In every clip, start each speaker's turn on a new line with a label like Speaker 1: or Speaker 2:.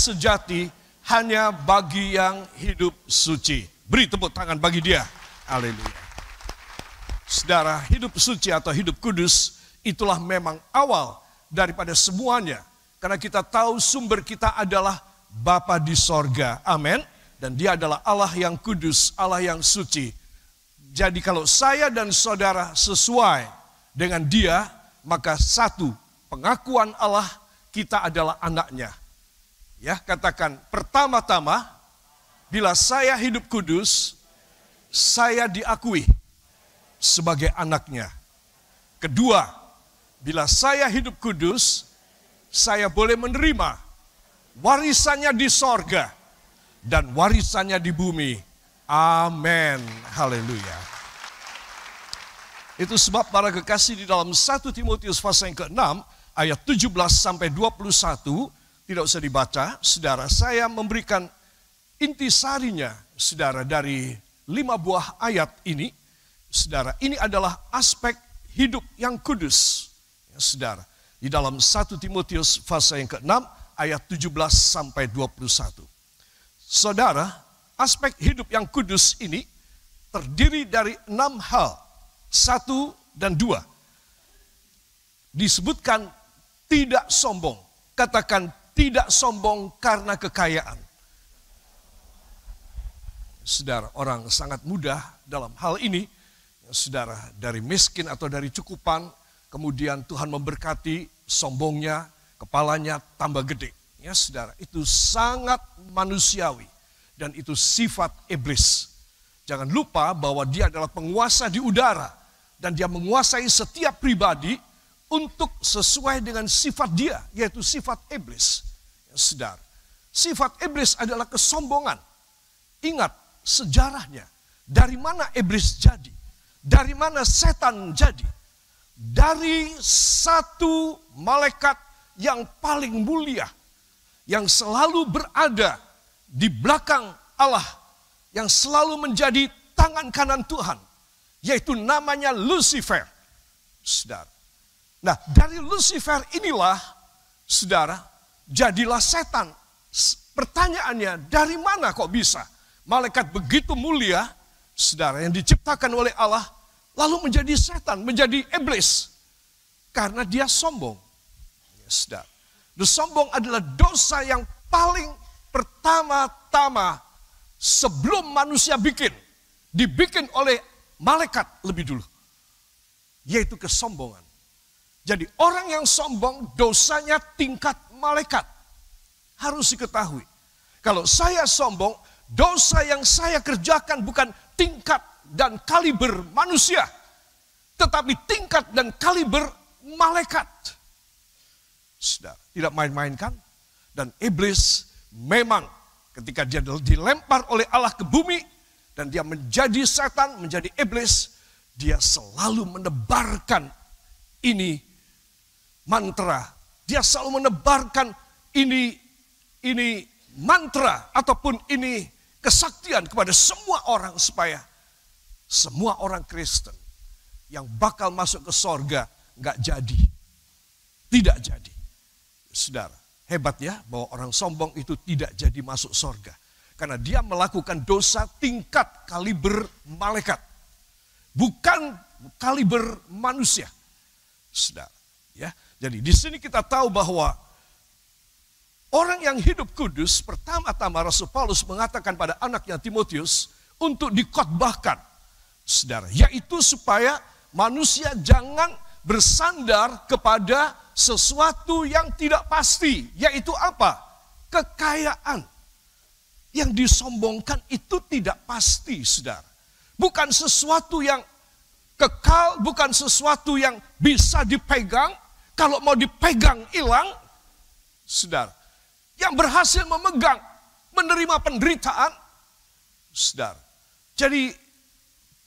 Speaker 1: sejati hanya bagi yang hidup suci. Beri tepuk tangan bagi dia. Haleluya. Saudara, hidup suci atau hidup kudus itulah memang awal daripada semuanya. Karena kita tahu sumber kita adalah Bapa di sorga. Amin. Dan dia adalah Allah yang kudus, Allah yang suci. Jadi kalau saya dan saudara sesuai dengan dia, maka satu, pengakuan Allah kita adalah anaknya. Ya, katakan pertama-tama bila saya hidup kudus, saya diakui sebagai anaknya. Kedua, bila saya hidup kudus, saya boleh menerima warisannya di sorga dan warisannya di bumi. Amin. Haleluya. Itu sebab para kekasih di dalam 1 Timotius pasal yang ke-6 ayat 17 sampai 21 tidak usah dibaca, saudara. Saya memberikan intisarinya, saudara, dari lima buah ayat ini. Saudara, ini adalah aspek hidup yang kudus. Ya, saudara, di dalam 1 Timotius pasal yang ke-6 ayat 17 sampai 21. Saudara, aspek hidup yang kudus ini terdiri dari enam hal. Satu dan dua. Disebutkan tidak sombong. Katakan tidak sombong karena kekayaan. Saudara, orang sangat mudah dalam hal ini. Saudara, dari miskin atau dari cukupan, kemudian Tuhan memberkati sombongnya, kepalanya tambah gede. Ya saudara, itu sangat manusiawi dan itu sifat iblis. Jangan lupa bahwa dia adalah penguasa di udara dan dia menguasai setiap pribadi untuk sesuai dengan sifat dia, yaitu sifat iblis. Sedar, sifat iblis adalah kesombongan. Ingat sejarahnya, dari mana iblis jadi, dari mana setan jadi. Dari satu malaikat yang paling mulia, yang selalu berada di belakang Allah, yang selalu menjadi tangan kanan Tuhan, yaitu namanya Lucifer. Saudara. Nah, dari Lucifer inilah, saudara, Jadilah setan. Pertanyaannya, dari mana kok bisa? Malaikat begitu mulia, saudara, yang diciptakan oleh Allah, lalu menjadi setan, menjadi iblis. Karena dia sombong. Ya, saudara. The sombong adalah dosa yang paling pertama-tama sebelum manusia bikin. Dibikin oleh malaikat lebih dulu. Yaitu kesombongan. Jadi orang yang sombong dosanya tingkat malaikat. Harus diketahui. Kalau saya sombong, dosa yang saya kerjakan bukan tingkat dan kaliber manusia, tetapi tingkat dan kaliber malaikat. Sudah tidak main-main kan? Dan iblis memang ketika dia dilempar oleh Allah ke bumi dan dia menjadi setan, menjadi iblis, dia selalu menebarkan ini mantra dia selalu menebarkan ini ini mantra ataupun ini kesaktian kepada semua orang supaya semua orang Kristen yang bakal masuk ke sorga nggak jadi. Tidak jadi. Saudara, hebat ya bahwa orang sombong itu tidak jadi masuk sorga. Karena dia melakukan dosa tingkat kaliber malaikat. Bukan kaliber manusia. Saudara, ya. Jadi di sini kita tahu bahwa orang yang hidup kudus pertama-tama Rasul Paulus mengatakan pada anaknya Timotius untuk dikotbahkan. Saudara, yaitu supaya manusia jangan bersandar kepada sesuatu yang tidak pasti, yaitu apa? Kekayaan. Yang disombongkan itu tidak pasti, Saudara. Bukan sesuatu yang kekal, bukan sesuatu yang bisa dipegang, kalau mau dipegang hilang, saudara. Yang berhasil memegang, menerima penderitaan, saudara. Jadi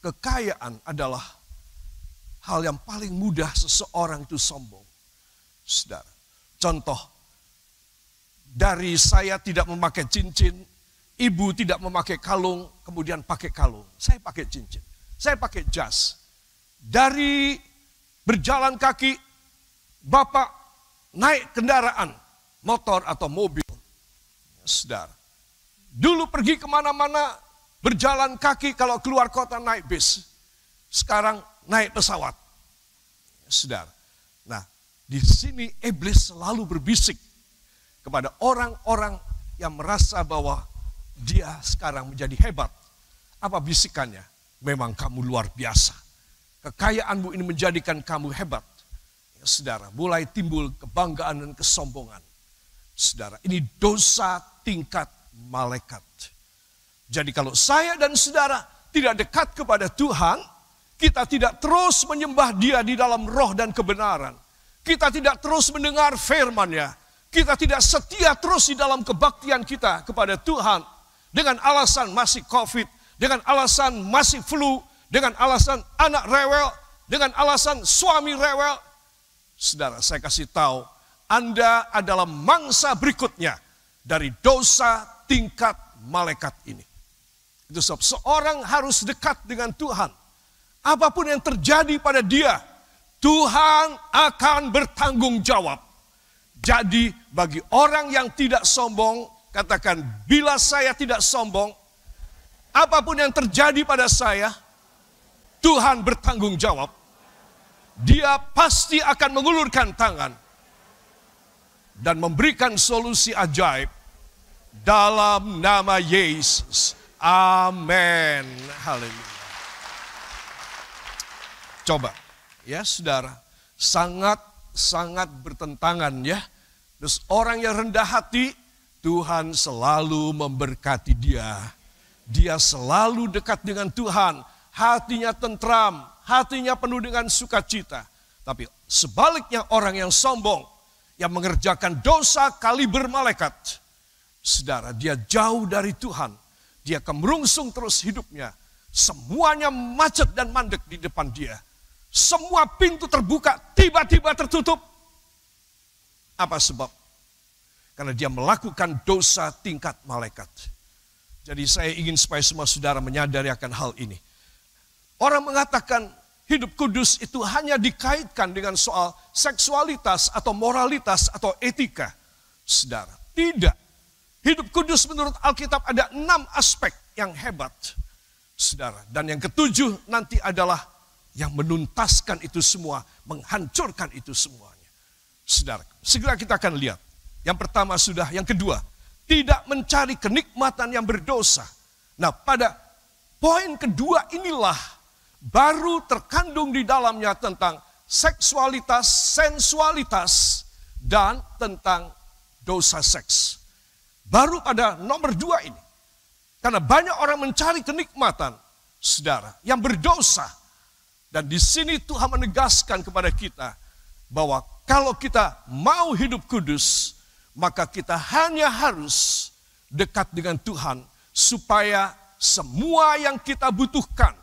Speaker 1: kekayaan adalah hal yang paling mudah seseorang itu sombong. Saudara, contoh dari saya tidak memakai cincin, ibu tidak memakai kalung, kemudian pakai kalung. Saya pakai cincin, saya pakai jas. Dari berjalan kaki Bapak naik kendaraan, motor atau mobil. Sedar. dulu pergi kemana-mana berjalan kaki kalau keluar kota naik bis. Sekarang naik pesawat. Sedar. nah di sini iblis selalu berbisik kepada orang-orang yang merasa bahwa dia sekarang menjadi hebat. Apa bisikannya? Memang kamu luar biasa. Kekayaanmu ini menjadikan kamu hebat ya saudara, mulai timbul kebanggaan dan kesombongan. Saudara, ini dosa tingkat malaikat. Jadi kalau saya dan saudara tidak dekat kepada Tuhan, kita tidak terus menyembah dia di dalam roh dan kebenaran. Kita tidak terus mendengar firman-Nya. Kita tidak setia terus di dalam kebaktian kita kepada Tuhan. Dengan alasan masih COVID, dengan alasan masih flu, dengan alasan anak rewel, dengan alasan suami rewel, Saudara, saya kasih tahu, Anda adalah mangsa berikutnya dari dosa tingkat malaikat ini. Itu sebab seorang harus dekat dengan Tuhan. Apapun yang terjadi pada dia, Tuhan akan bertanggung jawab. Jadi bagi orang yang tidak sombong, katakan bila saya tidak sombong, apapun yang terjadi pada saya, Tuhan bertanggung jawab dia pasti akan mengulurkan tangan dan memberikan solusi ajaib dalam nama Yesus. Amin. Haleluya. Coba, ya saudara, sangat-sangat bertentangan ya. Terus orang yang rendah hati, Tuhan selalu memberkati dia. Dia selalu dekat dengan Tuhan, hatinya tentram, hatinya penuh dengan sukacita. Tapi sebaliknya orang yang sombong, yang mengerjakan dosa kaliber malaikat. sedara dia jauh dari Tuhan. Dia kemerungsung terus hidupnya. Semuanya macet dan mandek di depan dia. Semua pintu terbuka, tiba-tiba tertutup. Apa sebab? Karena dia melakukan dosa tingkat malaikat. Jadi saya ingin supaya semua saudara menyadari akan hal ini. Orang mengatakan hidup kudus itu hanya dikaitkan dengan soal seksualitas atau moralitas atau etika. Saudara, tidak. Hidup kudus menurut Alkitab ada enam aspek yang hebat. Saudara, dan yang ketujuh nanti adalah yang menuntaskan itu semua, menghancurkan itu semuanya. Saudara, segera kita akan lihat. Yang pertama sudah, yang kedua, tidak mencari kenikmatan yang berdosa. Nah, pada poin kedua inilah baru terkandung di dalamnya tentang seksualitas, sensualitas, dan tentang dosa seks. Baru pada nomor dua ini. Karena banyak orang mencari kenikmatan, saudara, yang berdosa. Dan di sini Tuhan menegaskan kepada kita bahwa kalau kita mau hidup kudus, maka kita hanya harus dekat dengan Tuhan supaya semua yang kita butuhkan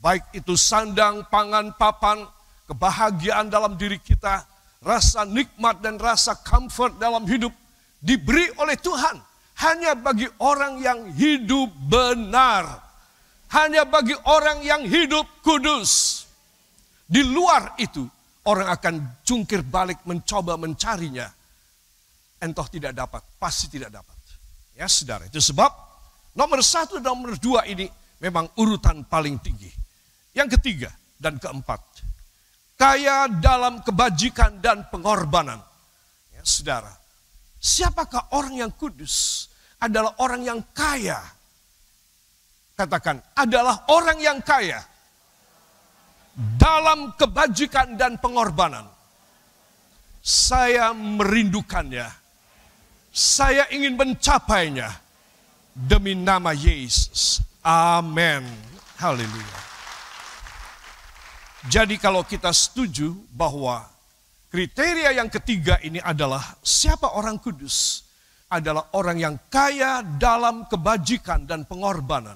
Speaker 1: Baik itu sandang, pangan, papan, kebahagiaan dalam diri kita, rasa nikmat dan rasa comfort dalam hidup diberi oleh Tuhan hanya bagi orang yang hidup benar. Hanya bagi orang yang hidup kudus. Di luar itu orang akan jungkir balik mencoba mencarinya. Entah tidak dapat, pasti tidak dapat. Ya saudara, itu sebab nomor satu dan nomor dua ini memang urutan paling tinggi. Yang ketiga dan keempat, kaya dalam kebajikan dan pengorbanan. Ya, saudara, siapakah orang yang kudus? Adalah orang yang kaya. Katakan, adalah orang yang kaya dalam kebajikan dan pengorbanan. Saya merindukannya. Saya ingin mencapainya demi nama Yesus. Amin. Haleluya. Jadi kalau kita setuju bahwa kriteria yang ketiga ini adalah siapa orang kudus? Adalah orang yang kaya dalam kebajikan dan pengorbanan.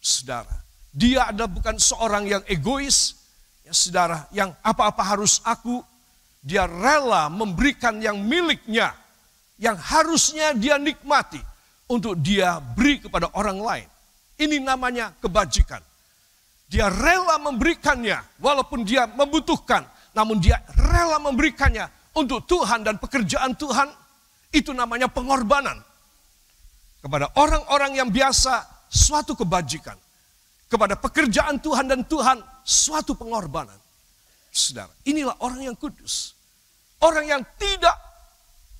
Speaker 1: Saudara, dia ada bukan seorang yang egois, ya saudara, yang apa-apa harus aku, dia rela memberikan yang miliknya, yang harusnya dia nikmati untuk dia beri kepada orang lain. Ini namanya kebajikan. Dia rela memberikannya walaupun dia membutuhkan. Namun dia rela memberikannya untuk Tuhan dan pekerjaan Tuhan. Itu namanya pengorbanan. Kepada orang-orang yang biasa suatu kebajikan. Kepada pekerjaan Tuhan dan Tuhan suatu pengorbanan. Saudara, inilah orang yang kudus. Orang yang tidak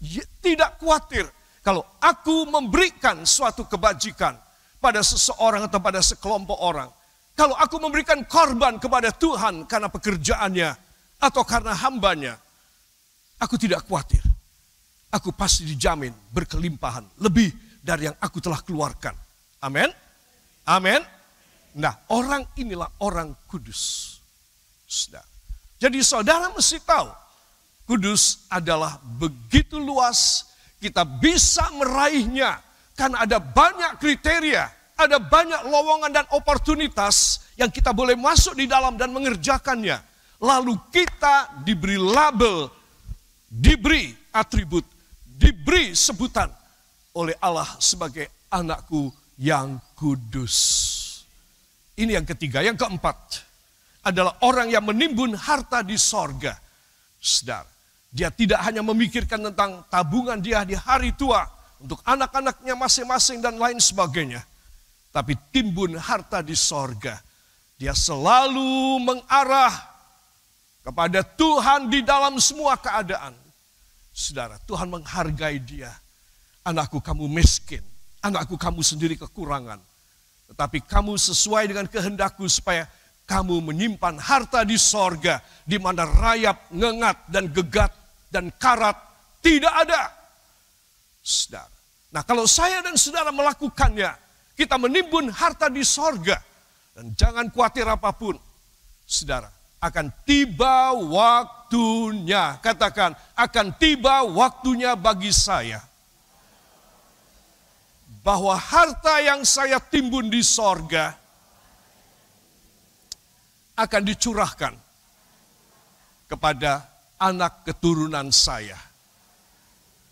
Speaker 1: ya, tidak khawatir kalau aku memberikan suatu kebajikan pada seseorang atau pada sekelompok orang, kalau aku memberikan korban kepada Tuhan karena pekerjaannya atau karena hambanya, aku tidak khawatir. Aku pasti dijamin berkelimpahan lebih dari yang aku telah keluarkan. Amin. Amin. Nah, orang inilah orang kudus. Sudah. Jadi saudara mesti tahu, kudus adalah begitu luas, kita bisa meraihnya karena ada banyak kriteria ada banyak lowongan dan oportunitas yang kita boleh masuk di dalam dan mengerjakannya. Lalu kita diberi label, diberi atribut, diberi sebutan oleh Allah sebagai anakku yang kudus. Ini yang ketiga. Yang keempat adalah orang yang menimbun harta di sorga. Sedar, dia tidak hanya memikirkan tentang tabungan dia di hari tua untuk anak-anaknya masing-masing dan lain sebagainya tapi timbun harta di sorga. Dia selalu mengarah kepada Tuhan di dalam semua keadaan. Saudara, Tuhan menghargai dia. Anakku kamu miskin, anakku kamu sendiri kekurangan. Tetapi kamu sesuai dengan kehendakku supaya kamu menyimpan harta di sorga. Di mana rayap, ngengat, dan gegat, dan karat tidak ada. Saudara. Nah kalau saya dan saudara melakukannya, kita menimbun harta di sorga. Dan jangan khawatir apapun. Saudara, akan tiba waktunya. Katakan, akan tiba waktunya bagi saya. Bahwa harta yang saya timbun di sorga akan dicurahkan kepada anak keturunan saya.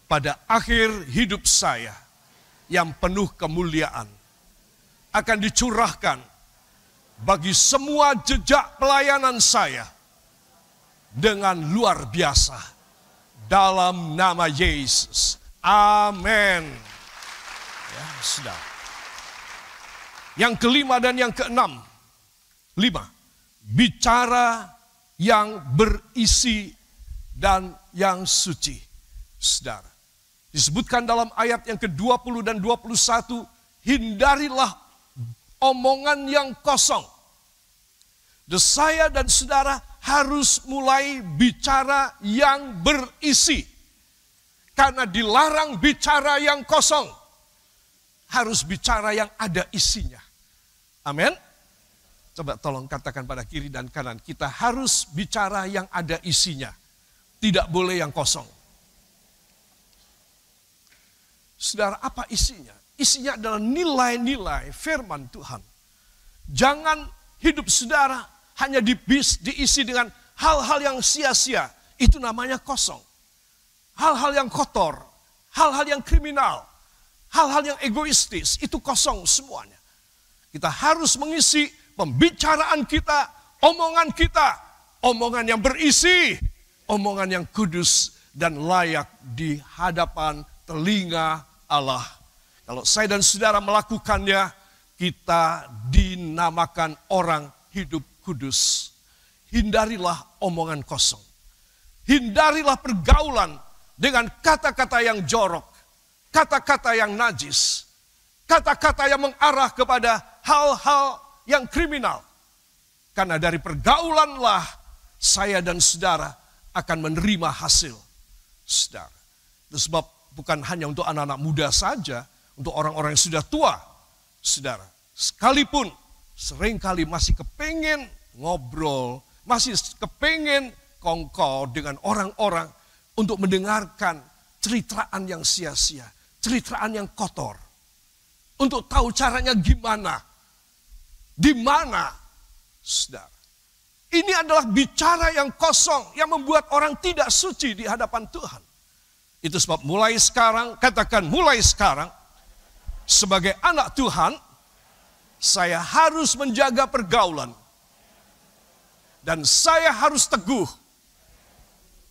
Speaker 1: Pada akhir hidup saya yang penuh kemuliaan akan dicurahkan bagi semua jejak pelayanan saya dengan luar biasa dalam nama Yesus. Amin. Ya, sudah. Yang kelima dan yang keenam. Lima. Bicara yang berisi dan yang suci. Saudara. Disebutkan dalam ayat yang ke-20 dan 21. Hindarilah omongan yang kosong. saya dan saudara harus mulai bicara yang berisi. Karena dilarang bicara yang kosong. Harus bicara yang ada isinya. Amin. Coba tolong katakan pada kiri dan kanan, kita harus bicara yang ada isinya. Tidak boleh yang kosong. Saudara, apa isinya? isinya adalah nilai-nilai firman Tuhan. Jangan hidup saudara hanya dibis, diisi dengan hal-hal yang sia-sia. Itu namanya kosong. Hal-hal yang kotor, hal-hal yang kriminal, hal-hal yang egoistis, itu kosong semuanya. Kita harus mengisi pembicaraan kita, omongan kita, omongan yang berisi, omongan yang kudus dan layak di hadapan telinga Allah kalau saya dan saudara melakukannya, kita dinamakan orang hidup kudus. Hindarilah omongan kosong. Hindarilah pergaulan dengan kata-kata yang jorok, kata-kata yang najis, kata-kata yang mengarah kepada hal-hal yang kriminal. Karena dari pergaulanlah saya dan saudara akan menerima hasil. Saudara. sebab bukan hanya untuk anak-anak muda saja, untuk orang-orang yang sudah tua, saudara. Sekalipun seringkali masih kepengen ngobrol, masih kepengen kongkol dengan orang-orang untuk mendengarkan ceritaan yang sia-sia, ceritaan yang kotor. Untuk tahu caranya gimana, di mana, saudara. Ini adalah bicara yang kosong yang membuat orang tidak suci di hadapan Tuhan. Itu sebab mulai sekarang, katakan mulai sekarang, sebagai anak Tuhan, saya harus menjaga pergaulan. Dan saya harus teguh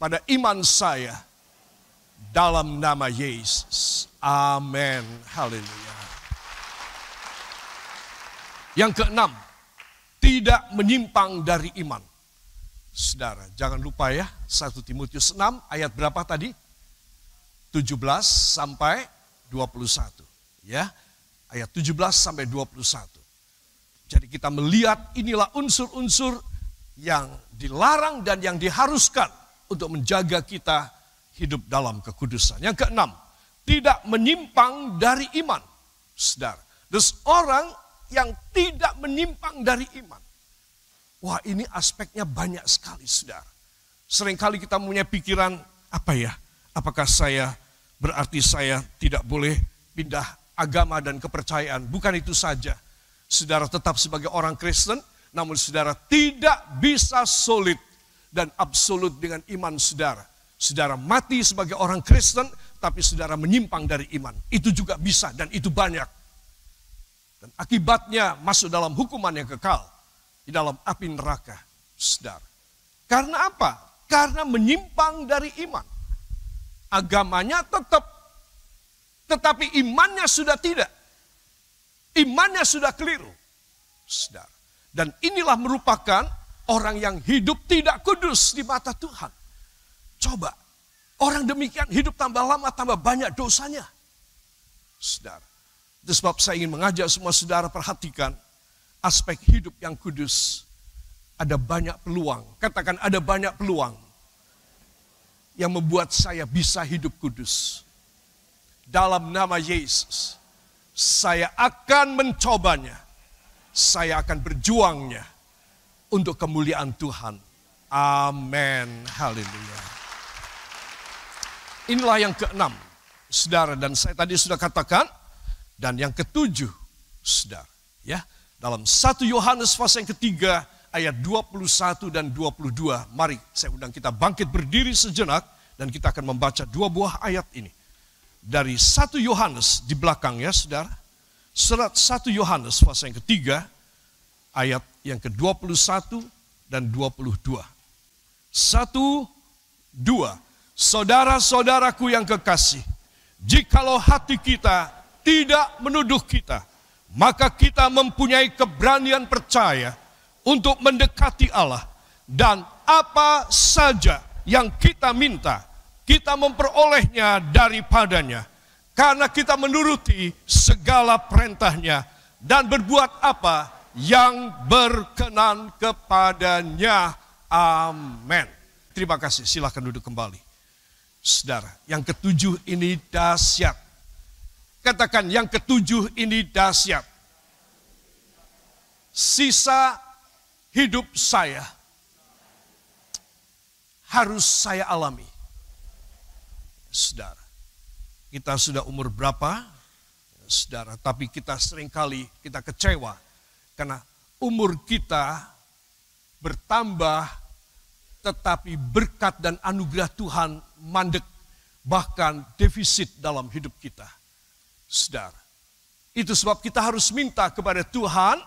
Speaker 1: pada iman saya dalam nama Yesus. Amin. Haleluya. Yang keenam, tidak menyimpang dari iman. Saudara, jangan lupa ya, 1 Timotius 6 ayat berapa tadi? 17 sampai 21 ya ayat 17 sampai 21. Jadi kita melihat inilah unsur-unsur yang dilarang dan yang diharuskan untuk menjaga kita hidup dalam kekudusan. Yang keenam, tidak menyimpang dari iman. sedar. terus orang yang tidak menyimpang dari iman. Wah ini aspeknya banyak sekali sedar. Seringkali kita punya pikiran, apa ya, apakah saya berarti saya tidak boleh pindah agama dan kepercayaan. Bukan itu saja. Saudara tetap sebagai orang Kristen, namun saudara tidak bisa solid dan absolut dengan iman saudara. Saudara mati sebagai orang Kristen, tapi saudara menyimpang dari iman. Itu juga bisa dan itu banyak. Dan akibatnya masuk dalam hukuman yang kekal. Di dalam api neraka, saudara. Karena apa? Karena menyimpang dari iman. Agamanya tetap tetapi imannya sudah tidak. Imannya sudah keliru. Saudara. Dan inilah merupakan orang yang hidup tidak kudus di mata Tuhan. Coba, orang demikian hidup tambah lama tambah banyak dosanya. Saudara. Itu sebab saya ingin mengajak semua saudara perhatikan aspek hidup yang kudus. Ada banyak peluang. Katakan ada banyak peluang yang membuat saya bisa hidup kudus. Dalam nama Yesus, saya akan mencobanya. Saya akan berjuangnya untuk kemuliaan Tuhan. Amin. Haleluya. Inilah yang keenam, saudara. Dan saya tadi sudah katakan, dan yang ketujuh, saudara. Ya, dalam satu Yohanes pasal yang ketiga, ayat 21 dan 22. Mari saya undang kita bangkit berdiri sejenak dan kita akan membaca dua buah ayat ini dari satu Yohanes di belakang ya saudara. Surat 1 Yohanes pasal yang ketiga ayat yang ke-21 dan 22. Satu dua, Saudara-saudaraku yang kekasih, jikalau hati kita tidak menuduh kita, maka kita mempunyai keberanian percaya untuk mendekati Allah dan apa saja yang kita minta kita memperolehnya daripadanya. Karena kita menuruti segala perintahnya dan berbuat apa yang berkenan kepadanya. Amin. Terima kasih, silahkan duduk kembali. Saudara, yang ketujuh ini dahsyat. Katakan yang ketujuh ini dahsyat. Sisa hidup saya harus saya alami saudara. Kita sudah umur berapa, saudara, tapi kita seringkali kita kecewa karena umur kita bertambah tetapi berkat dan anugerah Tuhan mandek bahkan defisit dalam hidup kita. Saudara, itu sebab kita harus minta kepada Tuhan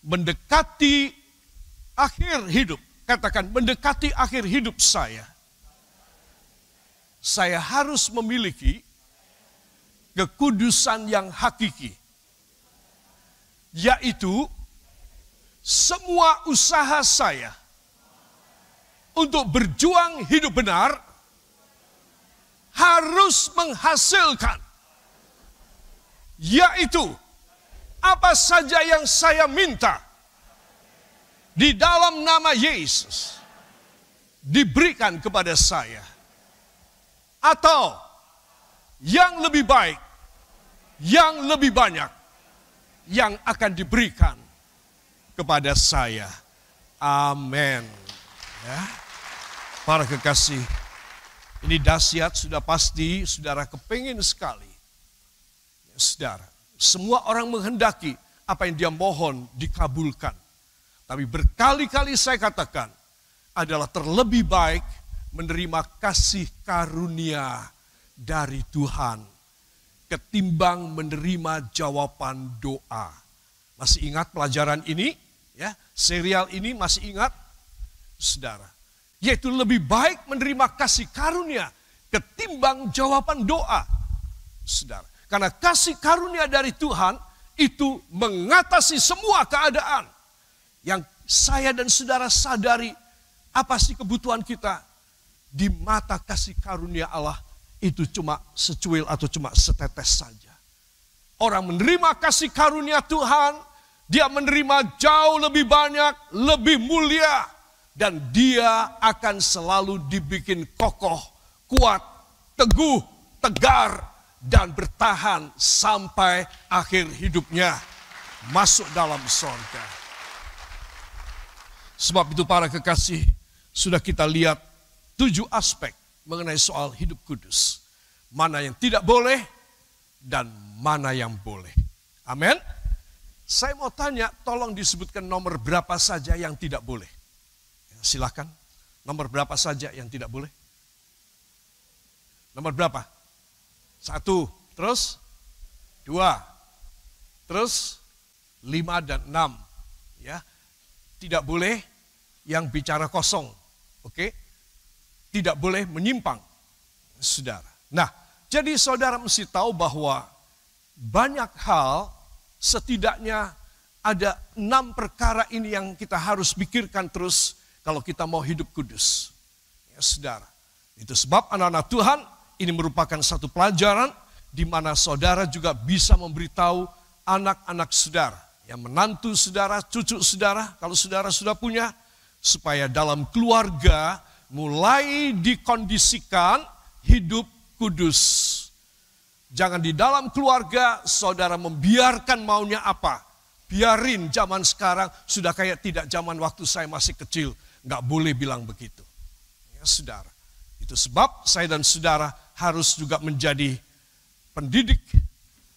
Speaker 1: mendekati akhir hidup. Katakan mendekati akhir hidup saya saya harus memiliki kekudusan yang hakiki, yaitu semua usaha saya untuk berjuang hidup benar harus menghasilkan, yaitu apa saja yang saya minta di dalam nama Yesus diberikan kepada saya atau yang lebih baik, yang lebih banyak yang akan diberikan kepada saya. Amin. Ya. Para kekasih, ini dahsyat sudah pasti saudara kepingin sekali. Ya, saudara, semua orang menghendaki apa yang dia mohon dikabulkan. Tapi berkali-kali saya katakan adalah terlebih baik menerima kasih karunia dari Tuhan ketimbang menerima jawaban doa. Masih ingat pelajaran ini? Ya, serial ini masih ingat? Saudara, yaitu lebih baik menerima kasih karunia ketimbang jawaban doa. Saudara, karena kasih karunia dari Tuhan itu mengatasi semua keadaan yang saya dan saudara sadari apa sih kebutuhan kita di mata kasih karunia Allah itu cuma secuil atau cuma setetes saja. Orang menerima kasih karunia Tuhan, dia menerima jauh lebih banyak, lebih mulia, dan dia akan selalu dibikin kokoh, kuat, teguh, tegar, dan bertahan sampai akhir hidupnya masuk dalam sorga. Sebab itu para kekasih, sudah kita lihat tujuh aspek mengenai soal hidup kudus. Mana yang tidak boleh dan mana yang boleh. Amin. Saya mau tanya, tolong disebutkan nomor berapa saja yang tidak boleh. Ya, Silahkan, nomor berapa saja yang tidak boleh. Nomor berapa? Satu, terus dua, terus lima dan enam. Ya, tidak boleh yang bicara kosong. Oke, tidak boleh menyimpang, saudara. Nah, jadi saudara mesti tahu bahwa banyak hal setidaknya ada enam perkara ini yang kita harus pikirkan terus kalau kita mau hidup kudus. Ya saudara, itu sebab anak-anak Tuhan ini merupakan satu pelajaran di mana saudara juga bisa memberitahu anak-anak saudara, yang menantu saudara, cucu saudara, kalau saudara sudah punya, supaya dalam keluarga mulai dikondisikan hidup kudus. Jangan di dalam keluarga saudara membiarkan maunya apa. Biarin zaman sekarang sudah kayak tidak zaman waktu saya masih kecil. Nggak boleh bilang begitu. Ya saudara. Itu sebab saya dan saudara harus juga menjadi pendidik.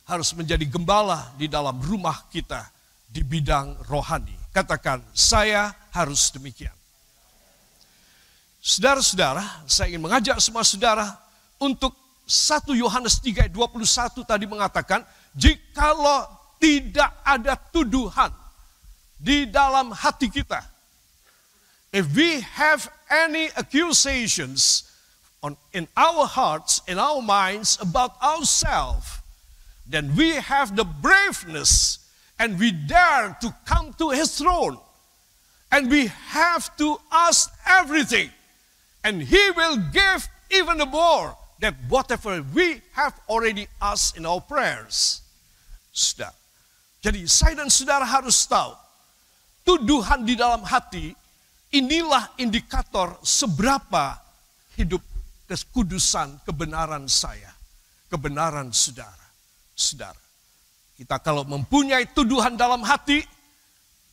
Speaker 1: Harus menjadi gembala di dalam rumah kita di bidang rohani. Katakan saya harus demikian. Saudara-saudara, saya ingin mengajak semua saudara untuk 1 Yohanes 3 ayat 21 tadi mengatakan, jikalau tidak ada tuduhan di dalam hati kita, if we have any accusations on, in our hearts, in our minds about ourselves, then we have the braveness and we dare to come to his throne and we have to ask everything and he will give even more that whatever we have already asked in our prayers. Sudah. Jadi saya dan saudara harus tahu, tuduhan di dalam hati inilah indikator seberapa hidup kekudusan kebenaran saya, kebenaran saudara. Saudara, kita kalau mempunyai tuduhan dalam hati,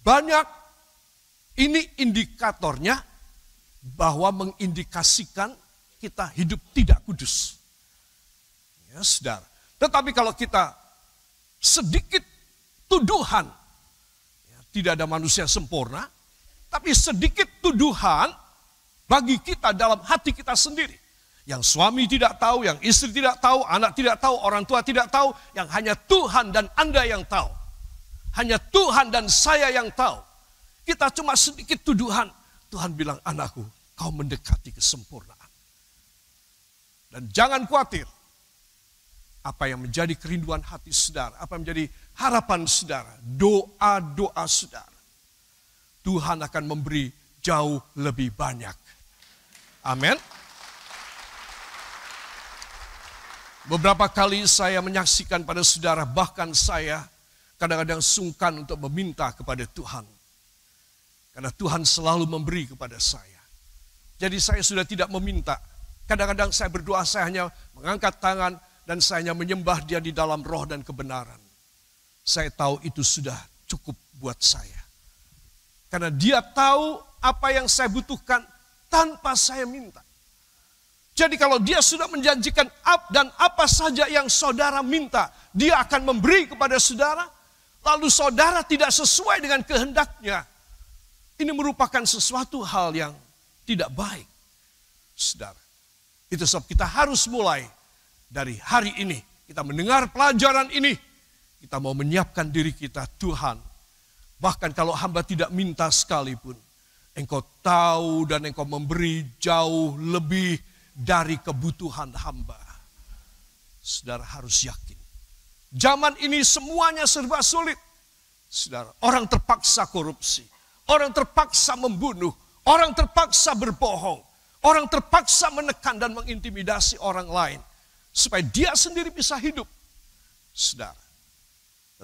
Speaker 1: banyak ini indikatornya bahwa mengindikasikan kita hidup tidak kudus. Ya, saudara. Tetapi kalau kita sedikit tuduhan, ya, tidak ada manusia sempurna, tapi sedikit tuduhan bagi kita dalam hati kita sendiri. Yang suami tidak tahu, yang istri tidak tahu, anak tidak tahu, orang tua tidak tahu, yang hanya Tuhan dan Anda yang tahu. Hanya Tuhan dan saya yang tahu. Kita cuma sedikit tuduhan, Tuhan bilang, anakku, kau mendekati kesempurnaan. Dan jangan khawatir, apa yang menjadi kerinduan hati saudara, apa yang menjadi harapan saudara, doa-doa saudara. Tuhan akan memberi jauh lebih banyak. Amin. Beberapa kali saya menyaksikan pada saudara, bahkan saya kadang-kadang sungkan untuk meminta kepada Tuhan. Karena Tuhan selalu memberi kepada saya. Jadi saya sudah tidak meminta. Kadang-kadang saya berdoa, saya hanya mengangkat tangan dan saya hanya menyembah dia di dalam roh dan kebenaran. Saya tahu itu sudah cukup buat saya. Karena dia tahu apa yang saya butuhkan tanpa saya minta. Jadi kalau dia sudah menjanjikan up dan apa saja yang saudara minta, dia akan memberi kepada saudara. Lalu saudara tidak sesuai dengan kehendaknya. Ini merupakan sesuatu hal yang tidak baik. Saudara, itu sebab kita harus mulai dari hari ini. Kita mendengar pelajaran ini, kita mau menyiapkan diri kita, Tuhan. Bahkan kalau hamba tidak minta sekalipun, Engkau tahu dan Engkau memberi jauh lebih dari kebutuhan hamba. Saudara harus yakin. Zaman ini semuanya serba sulit. Saudara, orang terpaksa korupsi. Orang terpaksa membunuh, orang terpaksa berbohong, orang terpaksa menekan dan mengintimidasi orang lain supaya dia sendiri bisa hidup. Saudara.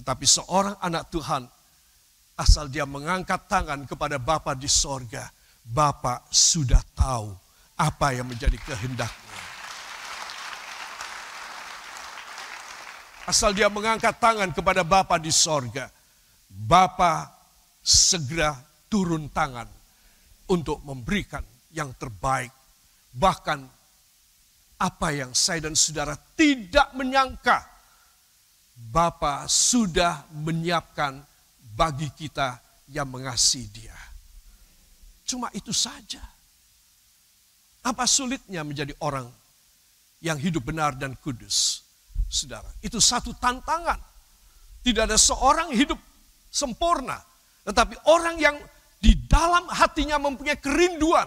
Speaker 1: Tetapi seorang anak Tuhan asal dia mengangkat tangan kepada Bapa di sorga, Bapa sudah tahu apa yang menjadi kehendaknya. Asal dia mengangkat tangan kepada Bapa di sorga, Bapa segera turun tangan untuk memberikan yang terbaik. Bahkan apa yang saya dan saudara tidak menyangka, Bapa sudah menyiapkan bagi kita yang mengasihi dia. Cuma itu saja. Apa sulitnya menjadi orang yang hidup benar dan kudus? Saudara, itu satu tantangan. Tidak ada seorang hidup sempurna. Tetapi orang yang di dalam hatinya mempunyai kerinduan.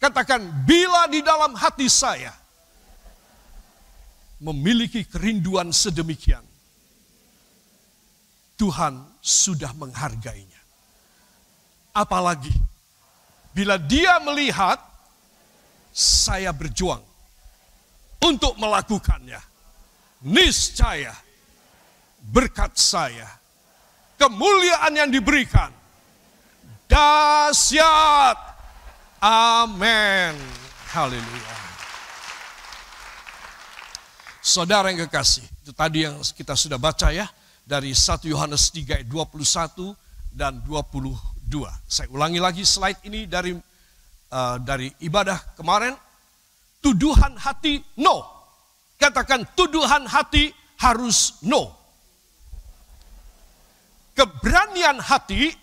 Speaker 1: Katakan, bila di dalam hati saya memiliki kerinduan sedemikian, Tuhan sudah menghargainya. Apalagi bila dia melihat saya berjuang untuk melakukannya, niscaya berkat saya, kemuliaan yang diberikan dahsyat. Amin. Haleluya. Saudara yang kekasih, itu tadi yang kita sudah baca ya dari 1 Yohanes 3 ayat 21 dan 22. Saya ulangi lagi slide ini dari uh, dari ibadah kemarin. Tuduhan hati no. Katakan tuduhan hati harus no. Keberanian hati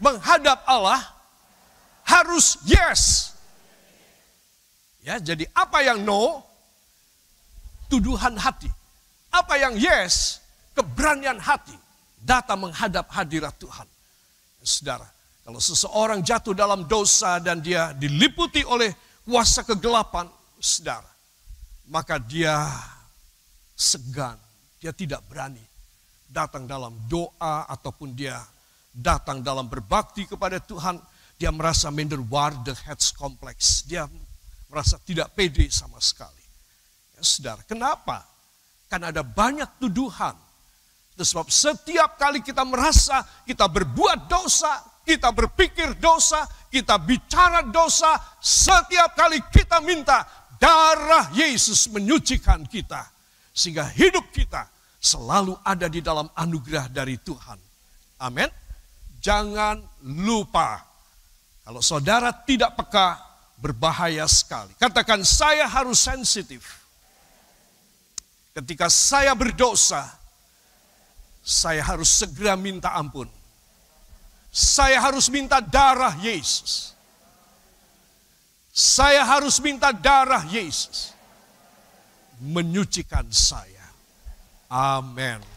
Speaker 1: menghadap Allah harus yes. Ya, jadi apa yang no? Tuduhan hati. Apa yang yes? Keberanian hati. Datang menghadap hadirat Tuhan. Saudara, kalau seseorang jatuh dalam dosa dan dia diliputi oleh kuasa kegelapan, saudara, maka dia segan, dia tidak berani datang dalam doa ataupun dia datang dalam berbakti kepada Tuhan, dia merasa the heads complex. Dia merasa tidak pede sama sekali. Ya, saudara, kenapa? Karena ada banyak tuduhan. Itu sebab setiap kali kita merasa kita berbuat dosa, kita berpikir dosa, kita bicara dosa, setiap kali kita minta darah Yesus menyucikan kita. Sehingga hidup kita selalu ada di dalam anugerah dari Tuhan. Amin. Jangan lupa. Kalau saudara tidak peka, berbahaya sekali. Katakan saya harus sensitif. Ketika saya berdosa, saya harus segera minta ampun. Saya harus minta darah Yesus. Saya harus minta darah Yesus menyucikan saya. Amin.